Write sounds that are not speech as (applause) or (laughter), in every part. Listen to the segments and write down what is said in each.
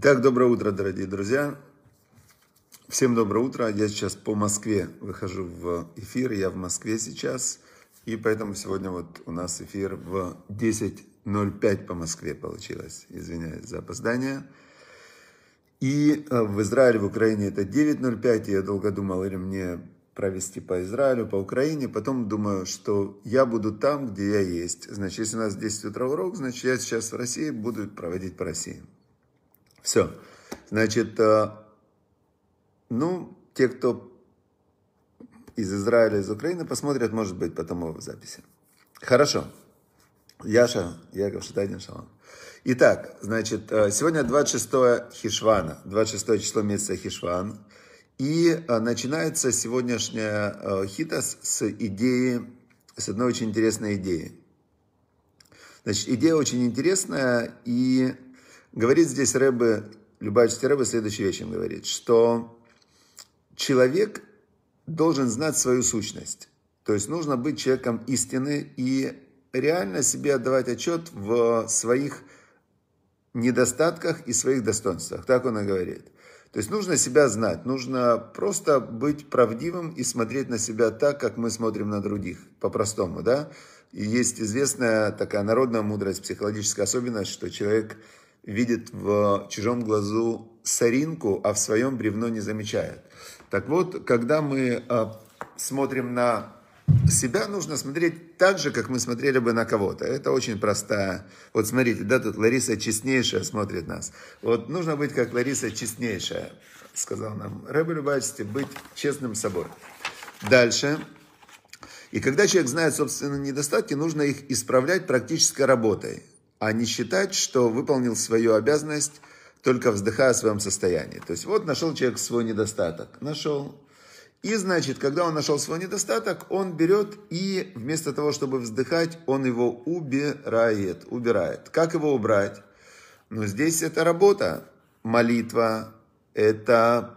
Итак, доброе утро, дорогие друзья. Всем доброе утро. Я сейчас по Москве выхожу в эфир. Я в Москве сейчас. И поэтому сегодня вот у нас эфир в 10.05 по Москве получилось. Извиняюсь за опоздание. И э, в Израиле, в Украине это 9.05. Я долго думал, или мне провести по Израилю, по Украине. Потом думаю, что я буду там, где я есть. Значит, если у нас 10 утра урок, значит, я сейчас в России буду проводить по России. Все. Значит, э, ну, те, кто из Израиля, из Украины, посмотрят, может быть, потом его в записи. Хорошо. Яша, Яков Шатайдин, Шалам. Итак, значит, э, сегодня 26 Хишвана, 26 число месяца Хишван. И э, начинается сегодняшняя хита с идеи, с одной очень интересной идеи. Значит, идея очень интересная, и Говорит здесь Рэбе, Любавичский Рэбе следующие вещи им говорит, что человек должен знать свою сущность. То есть нужно быть человеком истины и реально себе отдавать отчет в своих недостатках и своих достоинствах. Так он и говорит. То есть нужно себя знать, нужно просто быть правдивым и смотреть на себя так, как мы смотрим на других, по-простому, да? И есть известная такая народная мудрость, психологическая особенность, что человек видит в чужом глазу соринку, а в своем бревно не замечает. Так вот, когда мы э, смотрим на себя, нужно смотреть так же, как мы смотрели бы на кого-то. Это очень простая... Вот смотрите, да, тут Лариса Честнейшая смотрит нас. Вот нужно быть как Лариса Честнейшая, сказал нам Рэбе Любавичский, быть честным собой. Дальше. И когда человек знает собственные недостатки, нужно их исправлять практической работой а не считать, что выполнил свою обязанность, только вздыхая о своем состоянии. То есть вот нашел человек свой недостаток. Нашел. И значит, когда он нашел свой недостаток, он берет и вместо того, чтобы вздыхать, он его убирает. Убирает. Как его убрать? Но ну, здесь это работа, молитва, это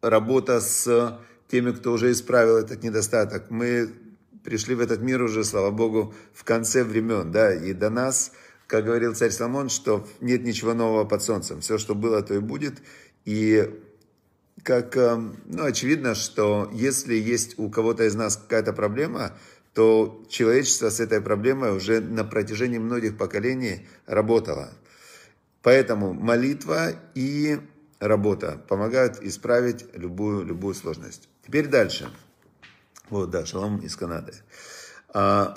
работа с теми, кто уже исправил этот недостаток. Мы пришли в этот мир уже, слава Богу, в конце времен, да, и до нас – как говорил царь Соломон, что нет ничего нового под солнцем. Все, что было, то и будет. И как, эм, ну, очевидно, что если есть у кого-то из нас какая-то проблема, то человечество с этой проблемой уже на протяжении многих поколений работало. Поэтому молитва и работа помогают исправить любую, любую сложность. Теперь дальше. Вот, да, шалом из Канады. А,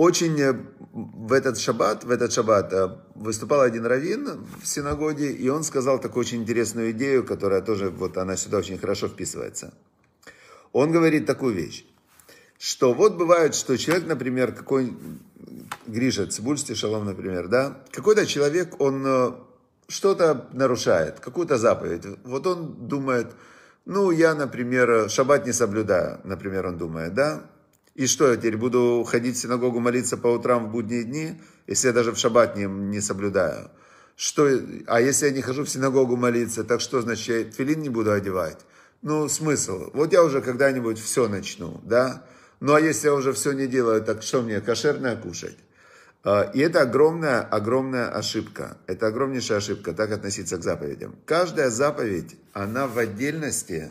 очень э, в этот шаббат, в этот шаббат э, выступал один раввин в синагоге, и он сказал такую очень интересную идею, которая тоже, вот она сюда очень хорошо вписывается. Он говорит такую вещь, что вот бывает, что человек, например, какой Гриша Цибульский, Шалом, например, да, какой-то человек, он э, что-то нарушает, какую-то заповедь. Вот он думает, ну, я, например, шаббат не соблюдаю, например, он думает, да, и что, я теперь буду ходить в синагогу молиться по утрам в будние дни, если я даже в шаббат не, не соблюдаю? Что, а если я не хожу в синагогу молиться, так что, значит, я твилин не буду одевать? Ну, смысл. Вот я уже когда-нибудь все начну, да? Ну, а если я уже все не делаю, так что мне, кошерное кушать? А, и это огромная, огромная ошибка. Это огромнейшая ошибка, так относиться к заповедям. Каждая заповедь, она в отдельности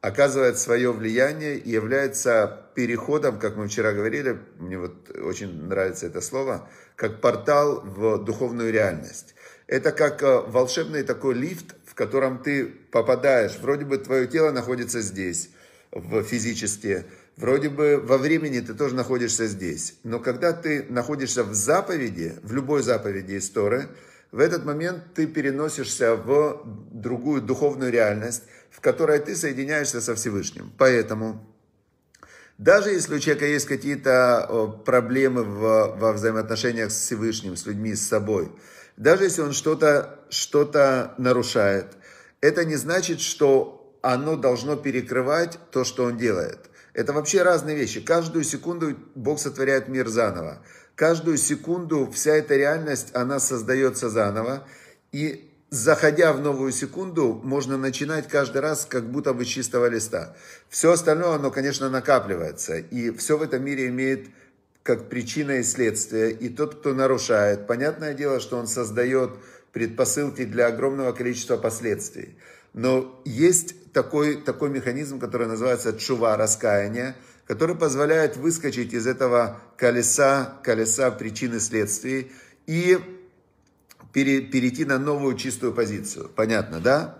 оказывает свое влияние и является переходом, как мы вчера говорили, мне вот очень нравится это слово, как портал в духовную реальность. Это как э, волшебный такой лифт, в котором ты попадаешь, вроде бы твое тело находится здесь, в физически, вроде бы во времени ты тоже находишься здесь. Но когда ты находишься в заповеди, в любой заповеди истории в этот момент ты переносишься в другую духовную реальность, в которой ты соединяешься со Всевышним. Поэтому даже если у человека есть какие-то э, проблемы в, во взаимоотношениях с Всевышним, с людьми, с собой, даже если он что-то что нарушает, это не значит, что оно должно перекрывать то, что он делает. Это вообще разные вещи. Каждую секунду Бог сотворяет мир заново. Каждую секунду вся эта реальность, она создается заново. И заходя в новую секунду, можно начинать каждый раз как будто бы с чистого листа. Все остальное, оно, конечно, накапливается. И все в этом мире имеет как причина и следствие. И тот, кто нарушает, понятное дело, что он создает предпосылки для огромного количества последствий. Но есть такой, такой механизм, который называется чува, раскаяния которые позволяют выскочить из этого колеса, колеса причины следствий и пере, перейти на новую чистую позицию. Понятно, да?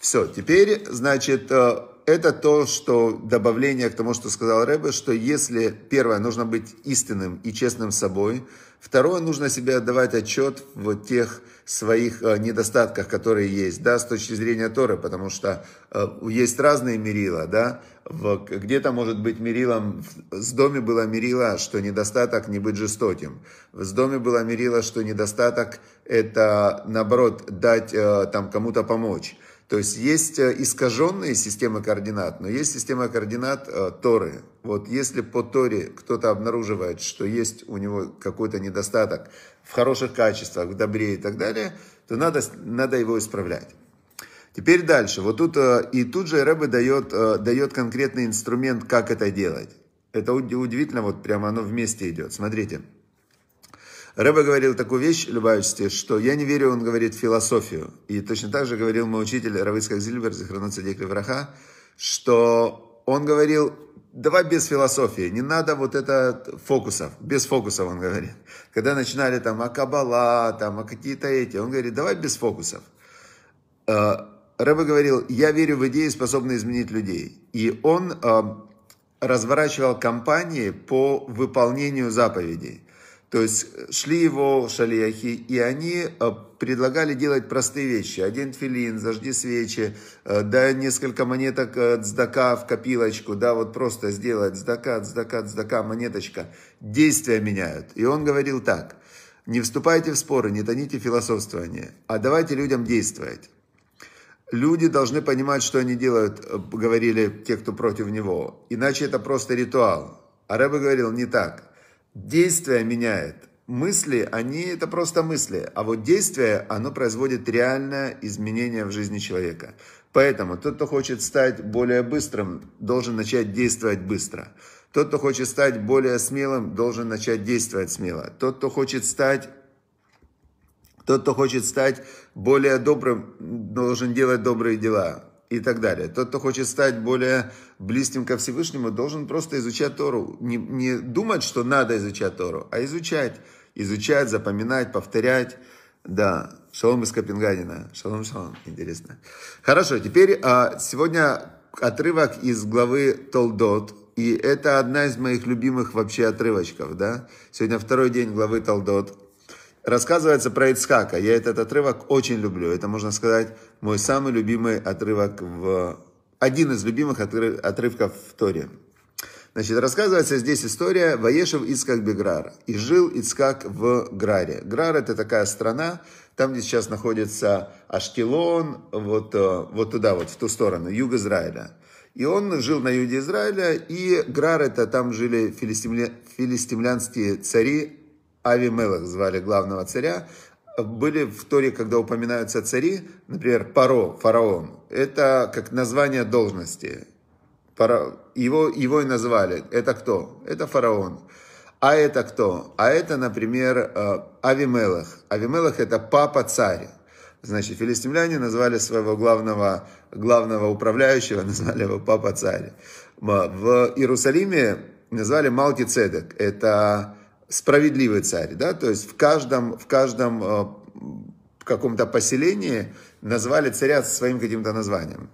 Все, теперь, значит, э, это то, что добавление к тому, что сказал Рэбе, что если, первое, нужно быть истинным и честным собой, второе, нужно себе отдавать отчет в тех своих э, недостатках, которые есть, да, с точки зрения Торы, потому что э, есть разные мерила, да, где-то может быть мерилом, с доме было мерила, что недостаток не быть жестоким, с доме было мерила, что недостаток это, наоборот, дать э, там кому-то помочь, то есть есть искаженные системы координат, но есть система координат Торы, вот если по Торе кто-то обнаруживает, что есть у него какой-то недостаток в хороших качествах, в добре и так далее, то надо, надо его исправлять. Теперь дальше. Вот тут, э, и тут же Рэбе дает, э, дает конкретный инструмент, как это делать. Это удивительно, вот прямо оно вместе идет. Смотрите. Рэбе говорил такую вещь, любавичте, что я не верю, он говорит, в философию. И точно так же говорил мой учитель Равыцкак Зильбер, Захрануцадик Левраха, что он говорил, давай без философии, не надо вот это фокусов, без фокусов, он говорит. Когда начинали там о Кабала, там о какие-то эти, он говорит, давай без фокусов. Э, Рэбе говорил, я верю в идеи, способные изменить людей. И он э, разворачивал кампании по выполнению заповедей. То есть э, шли его шалехи, и они э, предлагали делать простые вещи. Один филин, зажги свечи, э, дай несколько монеток сдака в копилочку, да, вот просто сделать сдака, сдака, сдака, монеточка. Действия меняют. И он говорил так, не вступайте в споры, не тоните философствование, а давайте людям действовать. Люди должны понимать, что они делают, говорили те, кто против него. Иначе это просто ритуал. А Рэбе говорил не так действие меняет. Мысли, они это просто мысли, а вот действие, оно производит реальное изменение в жизни человека. Поэтому тот, кто хочет стать более быстрым, должен начать действовать быстро. Тот, кто хочет стать более смелым, должен начать действовать смело. Тот, кто хочет стать тот, кто хочет стать более добрым, должен делать добрые дела и так далее. Тот, кто хочет стать более близким ко Всевышнему, должен просто изучать Тору. Не, не думать, что надо изучать Тору, а изучать. Изучать, запоминать, повторять. Да, шалом из Копенгагена. Шалом, шалом. Интересно. Хорошо, теперь а, сегодня отрывок из главы Толдот. И это одна из моих любимых вообще отрывочков, да? Сегодня второй день главы Толдот рассказывается про Ицхака. Я этот отрывок очень люблю. Это, можно сказать, мой самый любимый отрывок в... Один из любимых отрывков в Торе. Значит, рассказывается здесь история Ваешев Ицкак Беграр. И жил Ицкак в Граре. Грар это такая страна, там, где сейчас находится Ашкелон, вот, э, вот туда вот, в ту сторону, юг Израиля. И он жил на юге Израиля, и Грар это там жили филистимля... филистимлянские цари Ави Мелах звали главного царя, были в Торе, когда упоминаются цари, например, Паро, фараон, это как название должности. Пара, его, его и назвали. Это кто? Это фараон. А это кто? А это, например, э, Авимелах. Авимелах это папа царь. Значит, филистимляне назвали своего главного, главного управляющего, (laughs) назвали его папа царь. В Иерусалиме назвали Малки Цедек. Это справедливый царь, да, то есть в каждом, в каждом э, каком-то поселении назвали царя своим каким-то названием.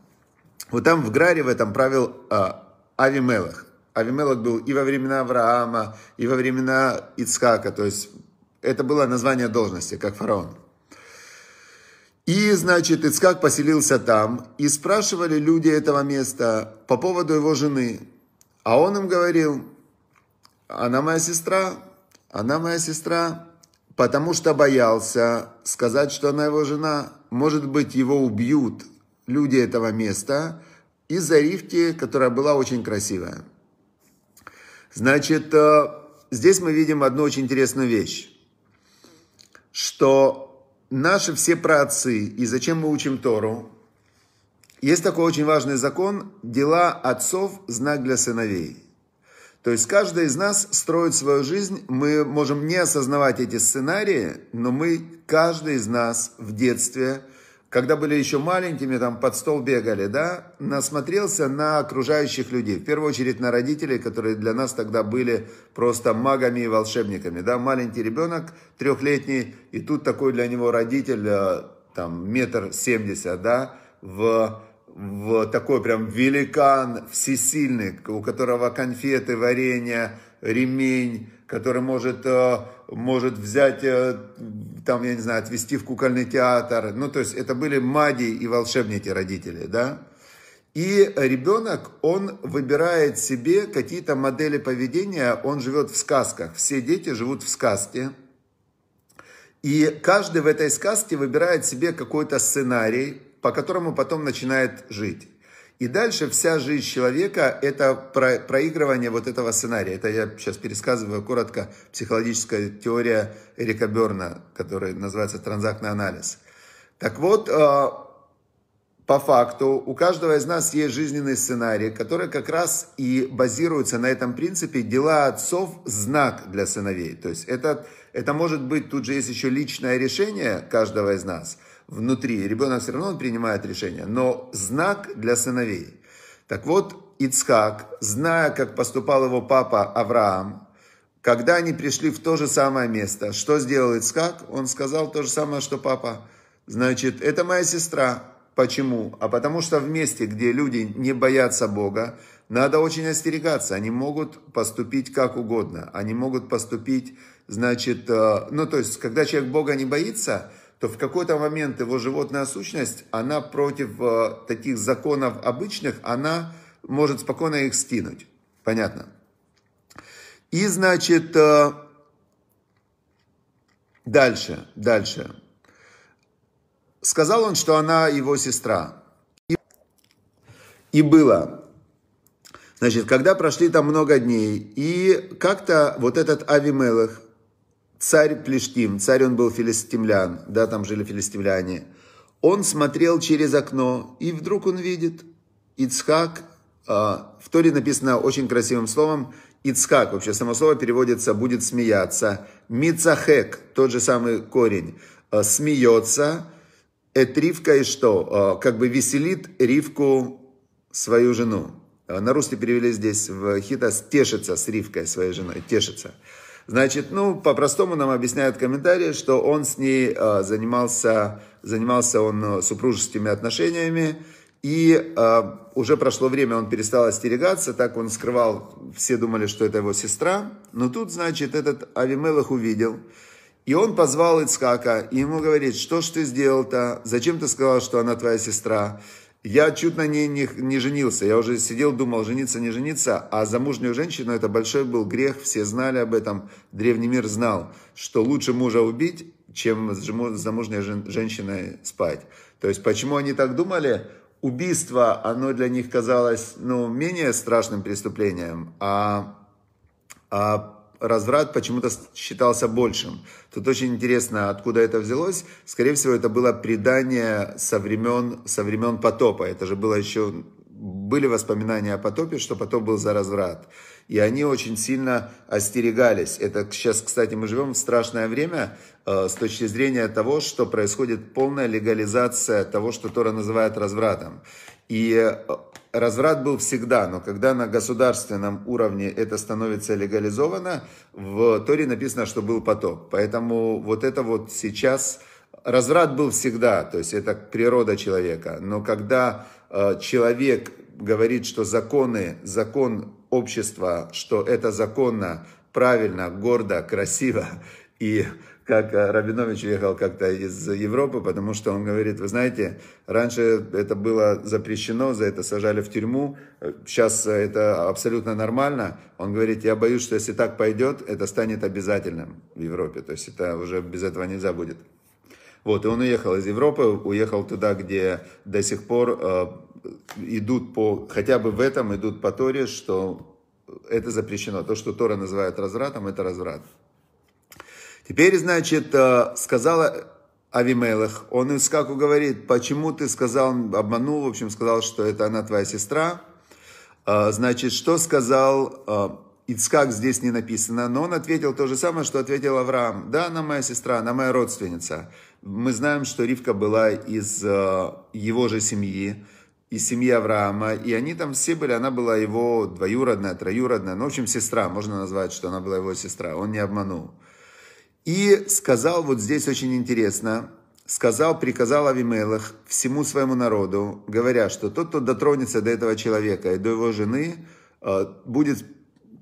Вот там в Граре в этом правил э, Авимелах. Авимелах был и во времена Авраама, и во времена Ицхака, то есть это было название должности, как фараон. И, значит, Ицкак поселился там, и спрашивали люди этого места по поводу его жены. А он им говорил, она моя сестра, она моя сестра, потому что боялся сказать, что она его жена. Может быть, его убьют люди этого места из-за рифти, которая была очень красивая. Значит, э, здесь мы видим одну очень интересную вещь, что наши все праотцы, и зачем мы учим Тору, есть такой очень важный закон, дела отцов – знак для сыновей – то есть каждый из нас строит свою жизнь, мы можем не осознавать эти сценарии, но мы, каждый из нас в детстве, когда были еще маленькими, там под стол бегали, да, насмотрелся на окружающих людей, в первую очередь на родителей, которые для нас тогда были просто магами и волшебниками, да, маленький ребенок, трехлетний, и тут такой для него родитель, э, там, метр семьдесят, да, в в такой прям великан всесильный, у которого конфеты, варенье, ремень, который может, э, может взять, э, там, я не знаю, отвезти в кукольный театр. Ну, то есть это были маги и волшебники родители, да? И ребенок, он выбирает себе какие-то модели поведения, он живет в сказках. Все дети живут в сказке. И каждый в этой сказке выбирает себе какой-то сценарий, по которому потом начинает жить. И дальше вся жизнь человека – это про, проигрывание вот этого сценария. Это я сейчас пересказываю коротко психологическая теория Эрика Берна, которая называется «Транзактный анализ». Так вот, э, по факту у каждого из нас есть жизненный сценарий, который как раз и базируется на этом принципе «дела отцов – знак для сыновей». То есть это, это может быть, тут же есть еще личное решение каждого из нас – внутри. Ребенок все равно принимает решение, но знак для сыновей. Так вот, Ицхак, зная, как поступал его папа Авраам, когда они пришли в то же самое место, что сделал Ицхак? Он сказал то же самое, что папа. Значит, это моя сестра. Почему? А потому что в месте, где люди не боятся Бога, надо очень остерегаться. Они могут поступить как угодно. Они могут поступить, значит, э, ну то есть, когда человек Бога не боится, то в какой-то момент его животная сущность, она против э, таких законов обычных, она может спокойно их скинуть. Понятно? И значит, э, дальше, дальше. Сказал он, что она его сестра. И, и было. Значит, когда прошли там много дней, и как-то вот этот Авимелых, царь Плештим, царь он был филистимлян, да, там жили филистимляне, он смотрел через окно, и вдруг он видит Ицхак, а, в Торе написано очень красивым словом, Ицхак, вообще само слово переводится «будет смеяться», Мицахек, тот же самый корень, «А, смеется, Этривка и что? «А, как бы веселит Ривку, свою жену. На русский перевели здесь в хита «тешится» с Ривкой, своей женой, «тешится». Значит, ну, по-простому нам объясняют комментарии, что он с ней э, занимался, занимался он э, супружескими отношениями, и э, уже прошло время, он перестал остерегаться, так он скрывал, все думали, что это его сестра. Но тут, значит, этот Авимелах увидел, и он позвал Ицхака, и ему говорит, что ж ты сделал-то, зачем ты сказал, что она твоя сестра? Я чуть на ней не, не женился. Я уже сидел, думал, жениться, не жениться. А замужнюю женщину это большой был грех. Все знали об этом. Древний мир знал, что лучше мужа убить, чем с замужней женщиной спать. То есть, почему они так думали? Убийство, оно для них казалось, ну, менее страшным преступлением. А, а разврат почему-то считался большим. Тут очень интересно, откуда это взялось. Скорее всего, это было предание со времен, со времен потопа. Это же было еще были воспоминания о потопе, что потоп был за разврат. И они очень сильно остерегались. Это сейчас, кстати, мы живем в страшное время э, с точки зрения того, что происходит полная легализация того, что Тора называет развратом. И э, разврат был всегда, но когда на государственном уровне это становится легализовано, в Торе написано, что был потоп. Поэтому вот это вот сейчас... Разврат был всегда, то есть это природа человека. Но когда э, человек говорит, что законы, закон общества, что это законно, правильно, гордо, красиво, (laughs) и как э, Рабинович уехал как-то из Европы, потому что он говорит, вы знаете, раньше это было запрещено, за это сажали в тюрьму, сейчас э, это абсолютно нормально. Он говорит, я боюсь, что если так пойдет, это станет обязательным в Европе, то есть это уже без этого нельзя будет. Вот, и он уехал из Европы, уехал туда, где до сих пор э, идут по, хотя бы в этом идут по Торе, что это запрещено. То, что Тора называет развратом, это разврат. Теперь, значит, э, сказала Авимелах, он Искаку говорит, почему ты сказал, обманул, в общем, сказал, что это она твоя сестра. Э, значит, что сказал э, Ицкак, здесь не написано, но он ответил то же самое, что ответил Авраам. Да, она моя сестра, она моя родственница. Мы знаем, что Ривка была из его же семьи, из семьи Авраама, и они там все были, она была его двоюродная, троюродная, ну, в общем, сестра, можно назвать, что она была его сестра, он не обманул. И сказал, вот здесь очень интересно, сказал, приказал Авимелах всему своему народу, говоря, что тот, кто дотронется до этого человека и до его жены, э, будет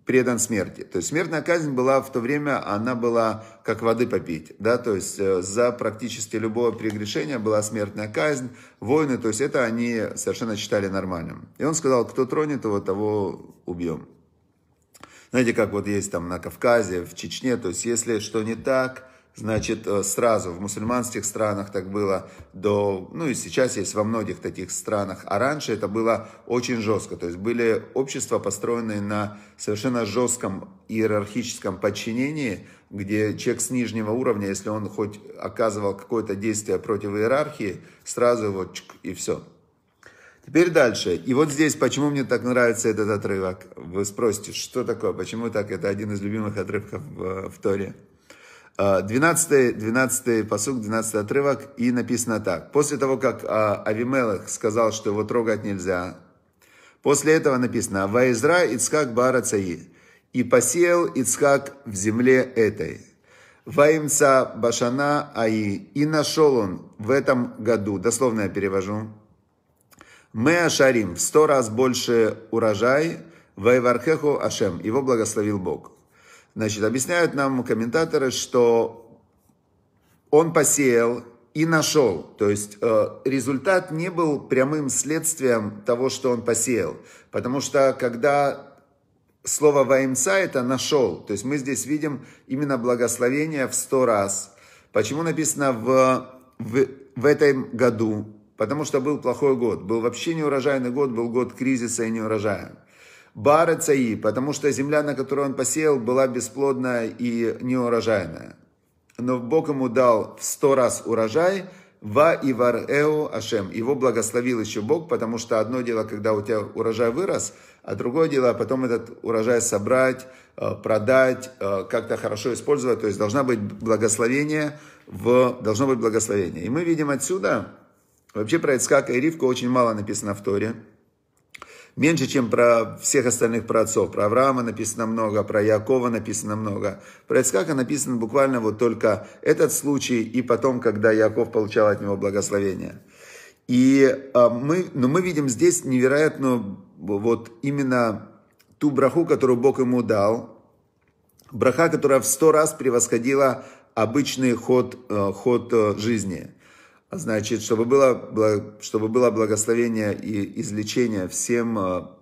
предан смерти. То есть смертная казнь была в то время, она была как воды попить, да, то есть э, за практически любое прегрешение была смертная казнь, воины, то есть это они совершенно считали нормальным. И он сказал, кто тронет его, того убьем. Знаете, как вот есть там на Кавказе, в Чечне, то есть если что не так, значит, э, сразу в мусульманских странах так было до, ну и сейчас есть во многих таких странах, а раньше это было очень жестко, то есть были общества, построенные на совершенно жестком иерархическом подчинении, где человек с нижнего уровня, если он хоть оказывал какое-то действие против иерархии, сразу его чик, и все, Теперь дальше. И вот здесь, почему мне так нравится этот отрывок? Вы спросите, что такое, почему так? Это один из любимых отрывков в, в Торе. 12, 12 посуг, 12 отрывок, и написано так. После того, как а, Авимелах сказал, что его трогать нельзя, после этого написано «Ваизра Ицкак Бара Цаи» и посеял Ицкак в земле этой. Ваимца Башана Аи, и нашел он в этом году, дословно я перевожу, мы Шарим, в сто раз больше урожай, Вайвархеху Ашем, его благословил Бог. Значит, объясняют нам комментаторы, что он посеял и нашел. То есть э, результат не был прямым следствием того, что он посеял. Потому что когда слово Ваймца это «нашел», то есть мы здесь видим именно благословение в сто раз. Почему написано в, в, в этом году потому что был плохой год. Был вообще неурожайный год, был год кризиса и неурожая. Бара Цаи, потому что земля, на которую он посеял, была бесплодная и неурожайная. Но Бог ему дал в сто раз урожай, Ва и Варэу Ашем. Его благословил еще Бог, потому что одно дело, когда у тебя урожай вырос, а другое дело, потом этот урожай собрать, э, продать, э, как-то хорошо использовать. То есть должна быть благословение в, должно быть благословение. И мы видим отсюда, Вообще про Ицхака и Ривку очень мало написано в Торе. Меньше, чем про всех остальных праотцов. Про Авраама написано много, про Якова написано много. Про Ицхака написано буквально вот только этот случай и потом, когда Яков получал от него благословение. И а, мы, но мы видим здесь невероятную вот именно ту браху, которую Бог ему дал. Браха, которая в сто раз превосходила обычный ход, э, ход э, жизни. Значит, чтобы было, чтобы было благословение и излечение всем, а,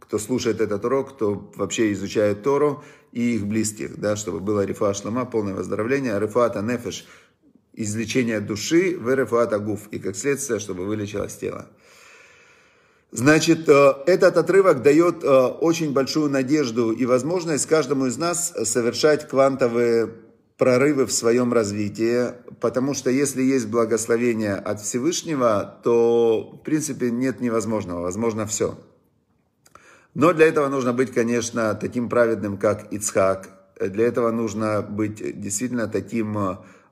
кто слушает этот урок, кто вообще изучает Тору и их близких, да, чтобы было рифа шлама, полное выздоровление, рифата нефеш, излечение души, в рифата гуф, и как следствие, чтобы вылечилось тело. Значит, а, этот отрывок дает а, очень большую надежду и возможность каждому из нас совершать квантовые прорывы в своем развитии, потому что если есть благословение от Всевышнего, то, в принципе, нет невозможного, возможно все. Но для этого нужно быть, конечно, таким праведным, как Ицхак. Для этого нужно быть действительно таким...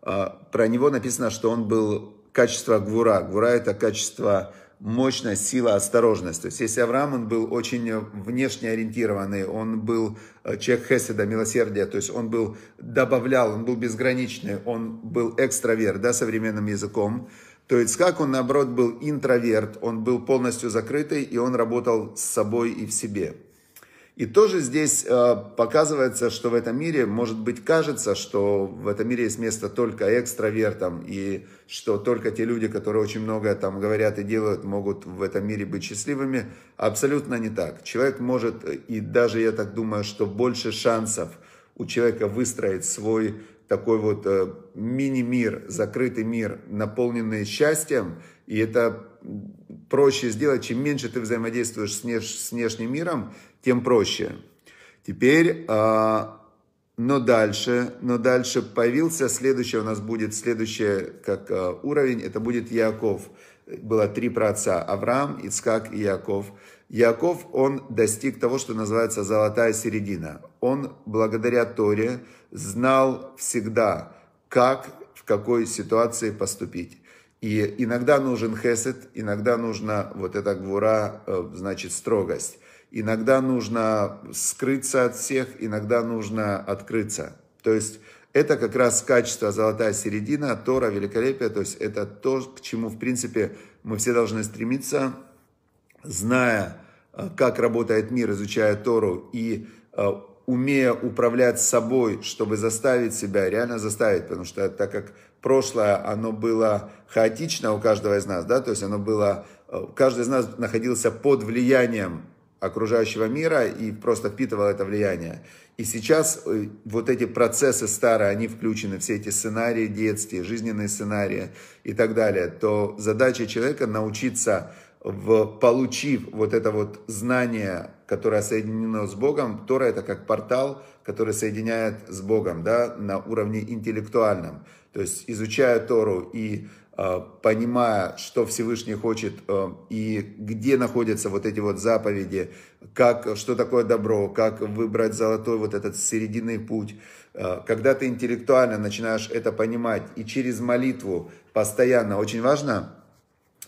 А, про него написано, что он был качество гвура. Гвура – это качество мощность, сила, осторожность. То есть, если Авраам, он был очень внешне ориентированный, он был э, человек хеседа, милосердия, то есть, он был, добавлял, он был безграничный, он был экстраверт, да, современным языком. То есть, как он, наоборот, был интроверт, он был полностью закрытый, и он работал с собой и в себе. И тоже здесь э, показывается, что в этом мире, может быть, кажется, что в этом мире есть место только экстравертам, и что только те люди, которые очень много там говорят и делают, могут в этом мире быть счастливыми. Абсолютно не так. Человек может, и даже я так думаю, что больше шансов у человека выстроить свой такой вот э, мини-мир, закрытый мир, наполненный счастьем, и это проще сделать, чем меньше ты взаимодействуешь с, внеш, с внешним миром, тем проще. Теперь, э, но дальше, но дальше появился, следующее у нас будет, следующее как э, уровень, это будет Яков. Было три праца, Авраам, Ицкак и Яков. Яков, он достиг того, что называется золотая середина. Он благодаря Торе знал всегда, как, в какой ситуации поступить. И иногда нужен хесед, иногда нужна вот эта гвура, э, значит, строгость. Иногда нужно скрыться от всех, иногда нужно открыться. То есть это как раз качество золотая середина, Тора, великолепие. То есть это то, к чему, в принципе, мы все должны стремиться, зная, э, как работает мир, изучая Тору и э, умея управлять собой, чтобы заставить себя, реально заставить, потому что так как прошлое, оно было хаотично у каждого из нас, да, то есть оно было, э, каждый из нас находился под влиянием окружающего мира и просто впитывал это влияние. И сейчас э, вот эти процессы старые, они включены, все эти сценарии детские, жизненные сценарии и так далее, то задача человека научиться, в, получив вот это вот знание которая соединена с Богом. Тора это как портал, который соединяет с Богом да, на уровне интеллектуальном. То есть изучая Тору и э, понимая, что Всевышний хочет э, и где находятся вот эти вот заповеди, как, что такое добро, как выбрать золотой вот этот серединный путь. Э, когда ты интеллектуально начинаешь это понимать и через молитву постоянно, очень важно,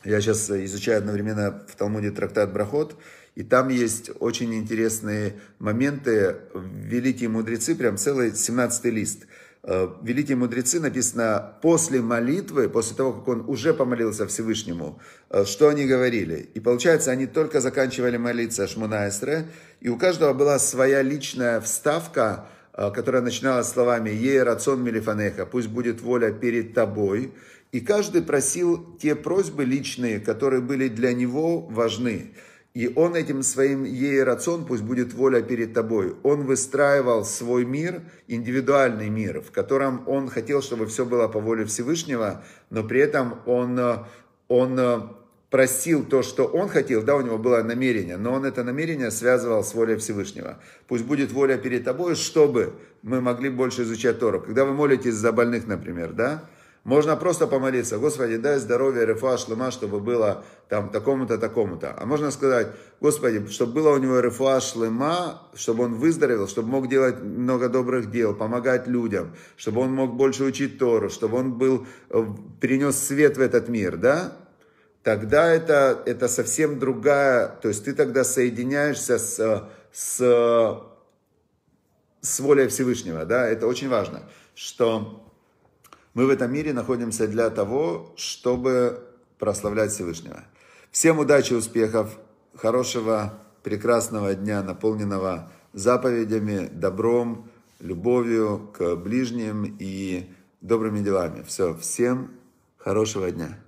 я сейчас э, изучаю одновременно в Талмуде трактат Брахот, и там есть очень интересные моменты. Великие мудрецы, прям целый 17 лист. Э, великие мудрецы написано после молитвы, после того, как он уже помолился Всевышнему, э, что они говорили. И получается, они только заканчивали молиться Шмунаэстре, и у каждого была своя личная вставка, э, которая начиналась словами «Ей рацион мелифанеха», «Пусть будет воля перед тобой». И каждый просил те просьбы личные, которые были для него важны. И он этим своим ей рацион, пусть будет воля перед тобой, он выстраивал свой мир, индивидуальный мир, в котором он хотел, чтобы все было по воле Всевышнего, но при этом он, он э, просил то, что он хотел, да, у него было намерение, но он это намерение связывал с волей Всевышнего. Пусть будет воля перед тобой, чтобы мы могли больше изучать Тору. Когда вы молитесь за больных, например, да, можно просто помолиться, Господи, дай здоровье, рефа, шлема, чтобы было там такому-то, такому-то. А можно сказать, Господи, чтобы было у него рефа, шлема, чтобы он выздоровел, чтобы мог делать много добрых дел, помогать людям, чтобы он мог больше учить Тору, чтобы он был, э, перенес свет в этот мир, да? Тогда это, это совсем другая, то есть ты тогда соединяешься с, э, с, э, с волей Всевышнего, да, это очень важно, что мы в этом мире находимся для того, чтобы прославлять Всевышнего. Всем удачи, успехов, хорошего, прекрасного дня, наполненного заповедями, добром, любовью к ближним и добрыми делами. Все, всем хорошего дня.